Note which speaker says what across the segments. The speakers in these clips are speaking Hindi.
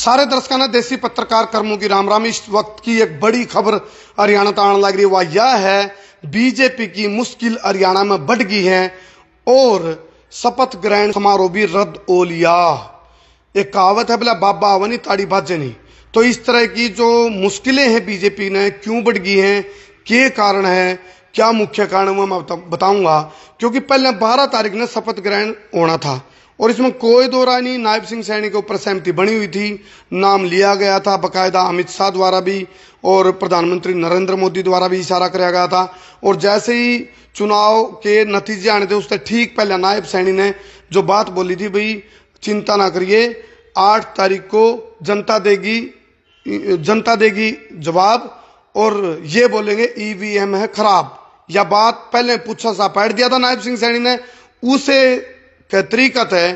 Speaker 1: सारे दर्शकों देसी पत्रकार ਪੱਤਰਕਾਰ की राम राम इस वक्त की एक बड़ी खबर हरियाणा आने लग रही है वह यह है बीजेपी की मुश्किल हरियाणा में बढ़ गई है और शपथ ग्रहण समारोह भी रद्द हो लिया एक कहावत है बोला बाबा आवनी ताड़ी भाजनी तो इस तरह की जो मुश्किलें हैं बीजेपी ने क्यों बढ़ गई हैं के कारण है क्या मुख्य कारण वो मैं बताऊंगा क्योंकि पहले 12 तारीख ने शपथ ग्रहण होना था और इसमें कोई दो राय नहीं नायब सिंह सैनी के ऊपर सहमति बनी हुई थी नाम लिया गया था बकायदा अमित शाह द्वारा भी और प्रधानमंत्री नरेंद्र मोदी द्वारा भी इशारा कराया गया था और जैसे ही चुनाव के नतीजे आने थे उससे ठीक पहले नायब सैनी ने जो बात बोली थी भाई चिंता ना करिए आठ तारीख को जनता देगी जनता देगी जवाब और ये बोलेंगे ईवीएम है खराब या बात पहले पूछा सा पैट दिया था नायब सिंह सैनी ने उसे तरीकत है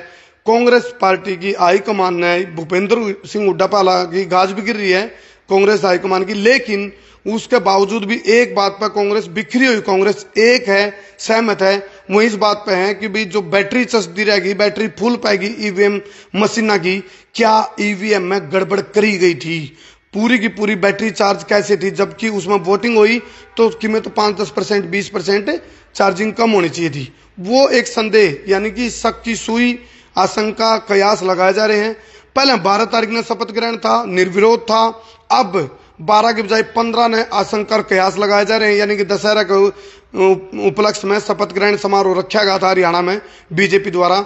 Speaker 1: कांग्रेस पार्टी की हाईकमान ने भूपेंद्र सिंह हुड्डापाला की गाज भी गिर रही है कांग्रेस हाईकमान की लेकिन उसके बावजूद भी एक बात पर कांग्रेस बिखरी हुई कांग्रेस एक है सहमत है वो इस बात पे है कि भाई जो बैटरी चस्ती रहेगी बैटरी फुल पाएगी ईवीएम e मशीना की क्या ईवीएम e में गड़बड़ करी गई थी पूरी की पूरी बैटरी चार्ज कैसे थी जबकि उसमें वोटिंग हुई तो उसकी में तो पांच दस परसेंट बीस परसेंट चार्जिंग कम होनी चाहिए थी वो एक संदेह यानी कि शक की सुई आशंका कयास लगाए जा रहे हैं पहले बारह तारीख ने शपथ ग्रहण था निर्विरोध था अब बारह के बजाय पंद्रह ने आशंका कयास लगाए जा रहे हैं यानी कि दशहरा के उपलक्ष्य में शपथ ग्रहण समारोह रखा गया था हरियाणा में बीजेपी द्वारा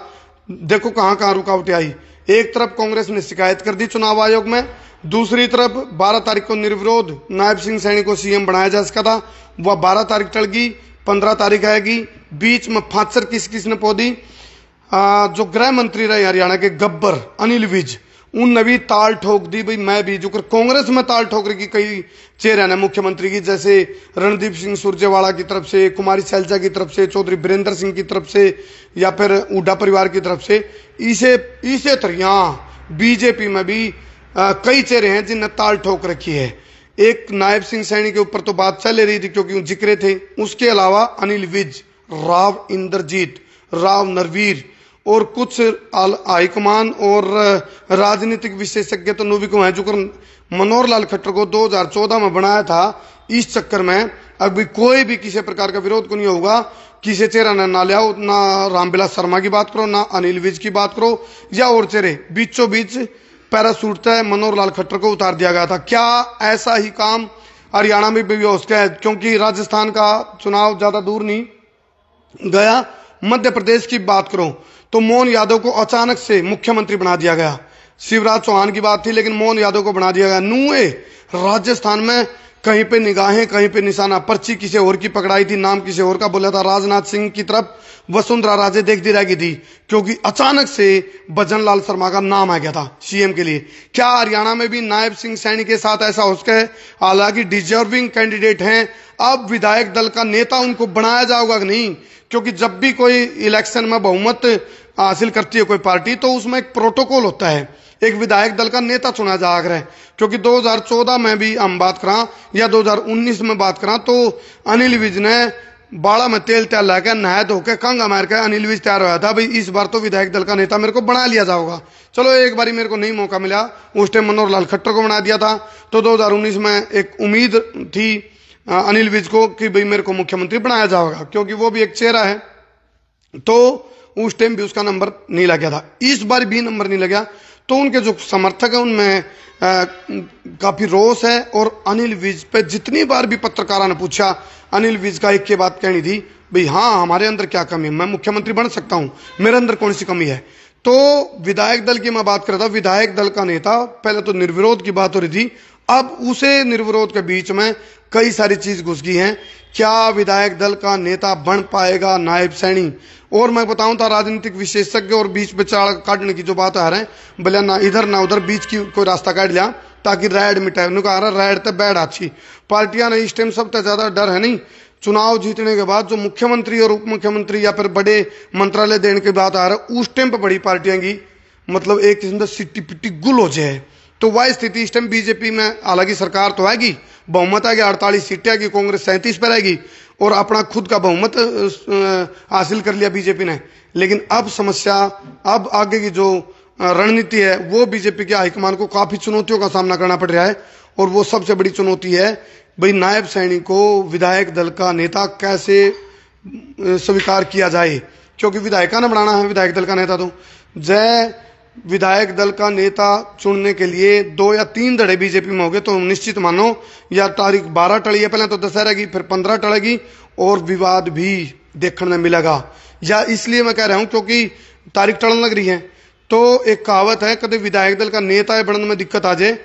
Speaker 1: देखो कहाँ कहाँ रुकावटें आई एक तरफ कांग्रेस ने शिकायत कर दी चुनाव आयोग में दूसरी तरफ 12 तारीख को निर्विरोध नायब सिंह सैनी को सीएम बनाया जा सका था वह 12 तारीख टल गई पंद्रह तारीख आएगी बीच में फांसर किस किसने पौधी जो गृह मंत्री रहे हरियाणा के गब्बर अनिल विज उन नवी ताल ठोक दी भाई मैं भी जो कर कांग्रेस में ताल ठोकर की कई चेहरे ने मुख्यमंत्री की जैसे रणदीप सिंह सुरजेवाला की तरफ से कुमारी सैलजा की तरफ से चौधरी बीरेंद्र सिंह की तरफ से या फिर उड्डा परिवार की तरफ से इसे इसे तरह तो बीजेपी में भी आ, कई चेहरे हैं जिनने ताल ठोक रखी है एक नायब सिंह सैनी के ऊपर तो बात चल रही थी क्योंकि जिक्रे थे उसके अलावा अनिल विज राव इंद्रजीत राव नरवीर और कुछ हाईकमान और राजनीतिक विशेषज्ञ तो नूबिको हैं जो मनोहर लाल खट्टर को 2014 में बनाया था इस चक्कर में अभी कोई भी किसी प्रकार का विरोध को तो नहीं होगा किसी चेहरा ने ना लियाओ ना रामविलास शर्मा की बात करो ना अनिल विज की बात करो या और चेहरे बीचों बीच पैरासूट से मनोहर लाल खट्टर को उतार दिया गया था क्या ऐसा ही काम हरियाणा में भी हो सकता है क्योंकि राजस्थान का चुनाव ज़्यादा दूर नहीं गया मध्य प्रदेश की बात करो तो मोहन यादव को अचानक से मुख्यमंत्री बना दिया गया शिवराज चौहान की बात थी लेकिन मोहन यादव को बना दिया गया नूए राजस्थान में कहीं पे निगाहें कहीं पे निशाना पर्ची किसे और की पकड़ाई थी नाम किसे और का बोला था राजनाथ सिंह की तरफ वसुंधरा राजे देख गई थी क्योंकि अचानक से भजन लाल शर्मा का नाम आ गया था सीएम के लिए क्या हरियाणा में भी नायब सिंह सैनी के साथ ऐसा हो सके हालांकि डिजर्विंग कैंडिडेट हैं अब विधायक दल का नेता उनको बनाया जाओगा कि नहीं क्योंकि जब भी कोई इलेक्शन में बहुमत हासिल करती है कोई पार्टी तो उसमें एक प्रोटोकॉल होता है एक विधायक दल का नेता चुना जा है क्योंकि 2014 में भी हम बात करा या 2019 में बात करा तो अनिल विज ने बाड़ा में तेल त्याल लाकर नहाय धोके कंग मार के अनिल विज तैयार होया था भाई इस बार तो विधायक दल का नेता मेरे को बना लिया जाओगा चलो एक बारी मेरे को नहीं मौका मिला उस टाइम मनोहर लाल खट्टर को बना दिया था तो 2019 में एक उम्मीद थी अनिल विज को कि भाई मेरे को मुख्यमंत्री बनाया जाओगा क्योंकि वो भी एक चेहरा है तो उस टाइम भी उसका नंबर नहीं लग गया था इस बार भी नंबर नहीं लग गया तो उनके जो समर्थक हैं उनमें काफ़ी रोष है और अनिल विज पे जितनी बार भी पत्रकारा ने पूछा अनिल विज का एक के बात कहनी थी भाई हाँ हमारे अंदर क्या कमी है मैं मुख्यमंत्री बन सकता हूँ मेरे अंदर कौन सी कमी है तो विधायक दल की मैं बात कर रहा था विधायक दल का नेता पहले तो निर्विरोध की बात हो रही थी अब उसे निर्विरोध के बीच में कई सारी चीज घुस गई हैं क्या विधायक दल का नेता बन पाएगा नायब सैनी और मैं बताऊं तो राजनीतिक विशेषज्ञ और बीच बेचार काटने की जो बात आ रहे हैं बोले ना इधर ना उधर बीच की कोई रास्ता काट लिया ताकि रैड मिटाए उन्होंने कहा रैड तो बैड अच्छी पार्टियां नहीं इस टाइम सबसे तो ज़्यादा डर है नहीं चुनाव जीतने के बाद जो मुख्यमंत्री और उप मुख्यमंत्री या फिर बड़े मंत्रालय देने की बात आ रहा है उस टाइम पर बड़ी पार्टियां की मतलब एक किस्म से सिट्टी पिट्टी गुल हो जाए तो वह स्थिति इस टाइम बीजेपी में हालांकि सरकार तो आएगी बहुमत आएगी अड़तालीस सीटें आएगी कांग्रेस सैंतीस पर आएगी और अपना खुद का बहुमत हासिल कर लिया बीजेपी ने लेकिन अब समस्या अब आगे की जो रणनीति है वो बीजेपी के हाईकमान को काफी चुनौतियों का सामना करना पड़ रहा है और वो सबसे बड़ी चुनौती है भाई नायब सैनी को विधायक दल का नेता कैसे स्वीकार किया जाए क्योंकि विधायिका ने बनाना है विधायक दल का नेता तो जय विधायक दल का नेता चुनने के लिए दो या तीन धड़े बीजेपी में हो गए तो निश्चित मानो या तारीख बारह टली है पहले तो दस रहेगी फिर पंद्रह टलेगी और विवाद भी देखने मिलेगा या इसलिए मैं कह रहा हूं क्योंकि तारीख टलन लग रही है तो एक कहावत है कभी विधायक दल का नेता है बढ़ने में दिक्कत आ जाए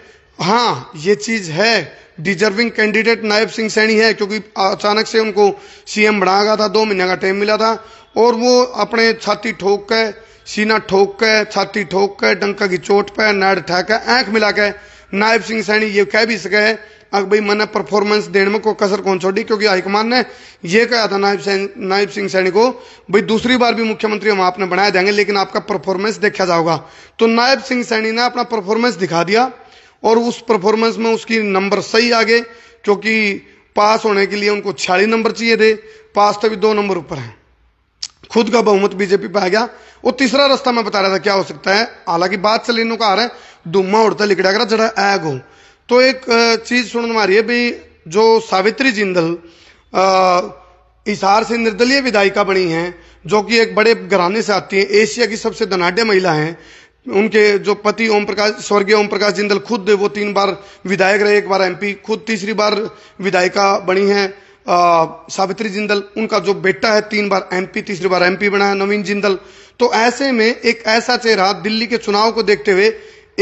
Speaker 1: हाँ ये चीज है डिजर्विंग कैंडिडेट नायब सिंह सैनी है क्योंकि अचानक से उनको सीएम बना गया था दो महीने का टाइम मिला था और वो अपने छाती ठोक के सीना ठोक के छाती ठोक के डंका की चोट पे नाड़ है आंख मिला के नायब सिंह सैनी ये कह भी सके अगर भाई मैंने परफॉर्मेंस देने में कोई कसर कौन छोड़ी क्योंकि हाईकमान ने यह कहा था नायब नायब सिंह सैनी को भाई दूसरी बार भी मुख्यमंत्री हम आपने बनाए देंगे लेकिन आपका परफॉर्मेंस देखा जाओगा तो नायब सिंह सैनी ने अपना परफॉर्मेंस दिखा दिया और उस परफॉर्मेंस में उसकी नंबर सही आ गए क्योंकि पास होने के लिए उनको छियालीस नंबर चाहिए थे पास तो भी दो नंबर ऊपर हैं खुद का बहुमत बीजेपी पे आ गया वो तीसरा रास्ता मैं बता रहा था क्या हो सकता है हालांकि बात से लेने का आ रहा है दुम्मा उड़ता लिखड़ा कर जरा ऐग हो तो एक चीज सुन मारी है भाई जो सावित्री जिंदल इशार से निर्दलीय विधायिका बनी है जो कि एक बड़े घराने से आती है एशिया की सबसे धनाढ़ महिला है उनके जो पति ओम प्रकाश स्वर्गीय ओम प्रकाश जिंदल खुद वो तीन बार विधायक रहे एक बार एमपी खुद तीसरी बार विधायिका बनी है सावित्री जिंदल उनका जो बेटा है तीन बार एमपी तीसरी बार एमपी बना है नवीन जिंदल तो ऐसे में एक ऐसा चेहरा दिल्ली के चुनाव को देखते हुए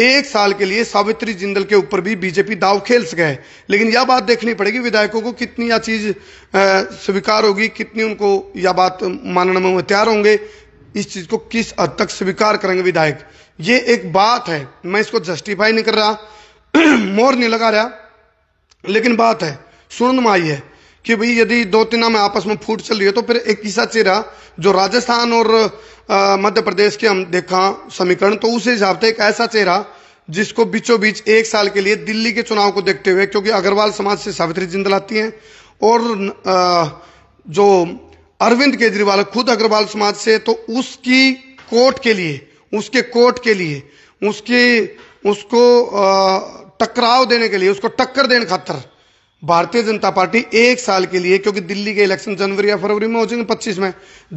Speaker 1: एक साल के लिए सावित्री जिंदल के ऊपर भी बीजेपी दाव खेल सके है लेकिन यह बात देखनी पड़ेगी विधायकों को कितनी यह चीज स्वीकार होगी कितनी उनको यह बात मानने में तैयार होंगे इस चीज को किस हद तक स्वीकार करेंगे विधायक ये एक बात है मैं इसको जस्टिफाई नहीं कर रहा मोर नहीं लगा रहा लेकिन बात है सुननमाई है कि भाई यदि दो तीन में आपस में फूट चल रही है तो फिर एक ऐसा चेहरा जो राजस्थान और मध्य प्रदेश के हम देखा समीकरण तो उस हिसाब से एक ऐसा चेहरा जिसको बीचों बीच एक साल के लिए दिल्ली के चुनाव को देखते हुए क्योंकि अग्रवाल समाज से सावित्री जिंदल आती हैं और आ, जो अरविंद केजरीवाल खुद अग्रवाल समाज से तो उसकी कोर्ट के लिए उसके कोर्ट के लिए उसकी उसको आ, टकराव देने के लिए उसको टक्कर देने खातर भारतीय जनता पार्टी एक साल के लिए क्योंकि दिल्ली के इलेक्शन जनवरी या फरवरी में हो जाएंगे पच्चीस में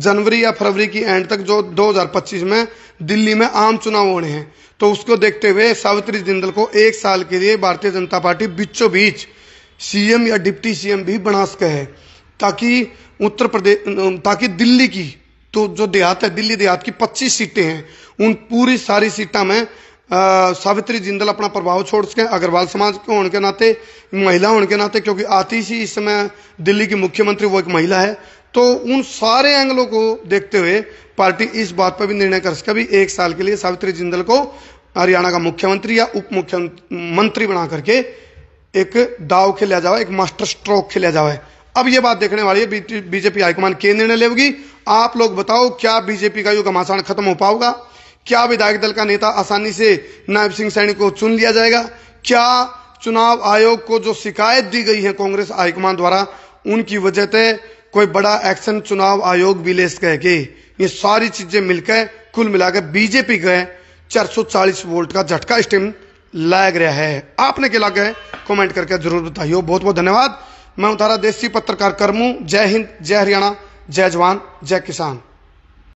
Speaker 1: जनवरी या फरवरी की एंड तक जो 2025 में दिल्ली में आम चुनाव होने हैं तो उसको देखते हुए सावित्री जिंदल को एक साल के लिए भारतीय जनता पार्टी बीचों बीच सीएम या डिप्टी सीएम भी बना सके है ताकि उत्तर प्रदेश ताकि दिल्ली की तो जो देहात है दिल्ली देहात की पच्चीस सीटें हैं उन पूरी सारी सीटा में सावित्री जिंदल अपना प्रभाव छोड़ सकें अग्रवाल समाज के होने के नाते महिला होने के नाते क्योंकि आती सी इस समय दिल्ली की मुख्यमंत्री वो एक महिला है तो उन सारे एंगलों को देखते हुए पार्टी इस बात पर भी निर्णय कर सके भी एक साल के लिए सावित्री जिंदल को हरियाणा का मुख्यमंत्री या उप मुख्यमंत्री बना करके एक दाव खेला जावा एक मास्टर स्ट्रोक खेला जावा है अब ये बात देखने वाली है बीजेपी हाईकमान के निर्णय लेगी आप लोग बताओ क्या बीजेपी का युग घमासान खत्म हो पाओगा क्या विधायक दल का नेता आसानी से नायब सिंह सैनी को चुन लिया जाएगा क्या चुनाव आयोग को जो शिकायत दी गई है कांग्रेस हाईकमान द्वारा उनकी वजह से कोई बड़ा एक्शन चुनाव आयोग भी ले सके ये सारी चीजें मिलकर कुल मिलाकर बीजेपी गए चालीस वोल्ट का झटका स्टेम लाया गया है आपने क्या लगा है कमेंट करके जरूर बताइए बहुत बहुत धन्यवाद मैं उतारा देसी पत्रकार कर्मू जय हिंद जय हरियाणा जय जवान जय किसान